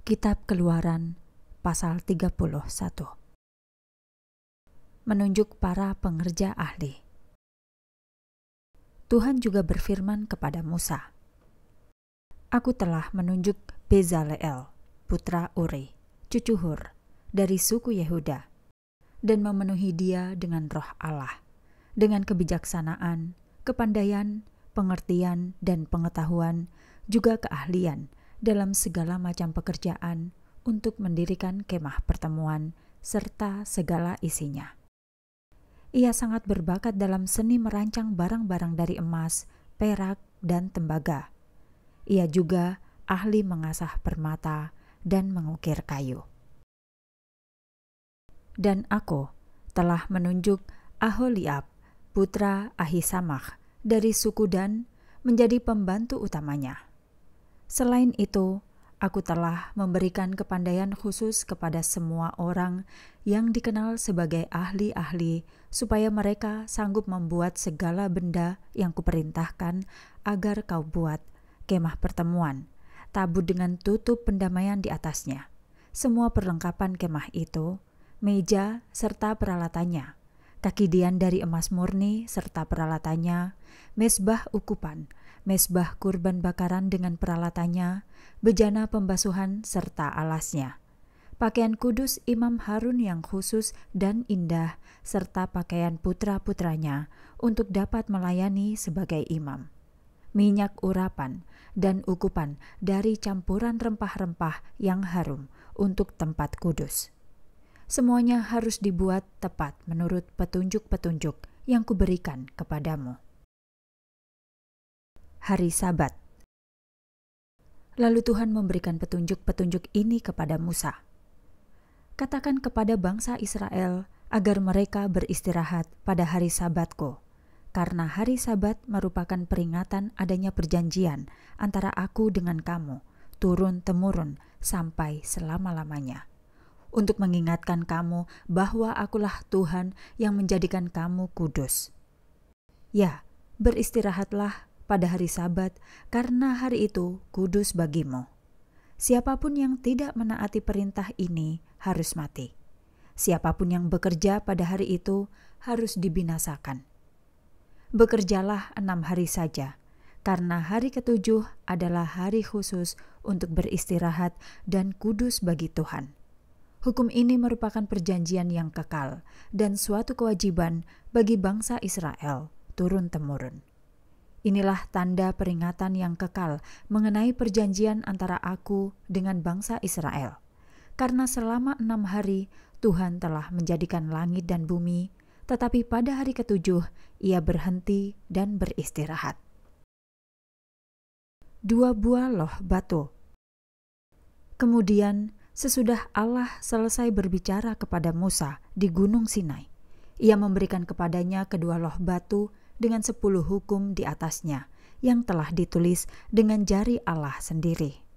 Kitab Keluaran pasal 31 Menunjuk para pengerja ahli Tuhan juga berfirman kepada Musa Aku telah menunjuk Bezaleel, putra Uri, cucu Hur, dari suku Yehuda, dan memenuhi dia dengan roh Allah, dengan kebijaksanaan, kepandaian, pengertian, dan pengetahuan, juga keahlian dalam segala macam pekerjaan untuk mendirikan kemah pertemuan serta segala isinya. Ia sangat berbakat dalam seni merancang barang-barang dari emas, perak, dan tembaga. Ia juga ahli mengasah permata dan mengukir kayu. Dan aku telah menunjuk Aholiab, putra Ahisamah dari suku Dan, menjadi pembantu utamanya Selain itu, aku telah memberikan kepandaian khusus kepada semua orang yang dikenal sebagai ahli-ahli, supaya mereka sanggup membuat segala benda yang kuperintahkan agar kau buat kemah pertemuan, tabut dengan tutup pendamaian di atasnya. Semua perlengkapan kemah itu, meja serta peralatannya, kaki dian dari emas murni serta peralatannya, mesbah ukupan, mesbah kurban bakaran dengan peralatannya, bejana pembasuhan serta alasnya. Pakaian kudus Imam Harun yang khusus dan indah, serta pakaian putra-putranya untuk dapat melayani sebagai imam minyak urapan, dan ukupan dari campuran rempah-rempah yang harum untuk tempat kudus semuanya harus dibuat tepat menurut petunjuk-petunjuk yang kuberikan kepadamu. Hari Sabat Lalu Tuhan memberikan petunjuk-petunjuk ini kepada Musa. Katakan kepada bangsa Israel agar mereka beristirahat pada hari Sabatku, karena hari Sabat merupakan peringatan adanya perjanjian antara aku dengan kamu, turun-temurun sampai selama-lamanya untuk mengingatkan kamu bahwa Akulah Tuhan yang menjadikan kamu kudus. Ya, beristirahatlah pada hari Sabat, karena hari itu kudus bagimu. Siapapun yang tidak menaati perintah ini harus mati. Siapapun yang bekerja pada hari itu harus dibinasakan. Bekerjalah enam hari saja, karena hari ketujuh adalah hari khusus untuk beristirahat dan kudus bagi Tuhan. Hukum ini merupakan perjanjian yang kekal dan suatu kewajiban bagi bangsa Israel turun-temurun. Inilah tanda peringatan yang kekal mengenai perjanjian antara aku dengan bangsa Israel. Karena selama enam hari Tuhan telah menjadikan langit dan bumi, tetapi pada hari ketujuh ia berhenti dan beristirahat. Dua buah loh batu. Kemudian sesudah Allah selesai berbicara kepada Musa di Gunung Sinai. Ia memberikan kepadanya kedua loh batu dengan sepuluh hukum di atasnya yang telah ditulis dengan jari Allah sendiri.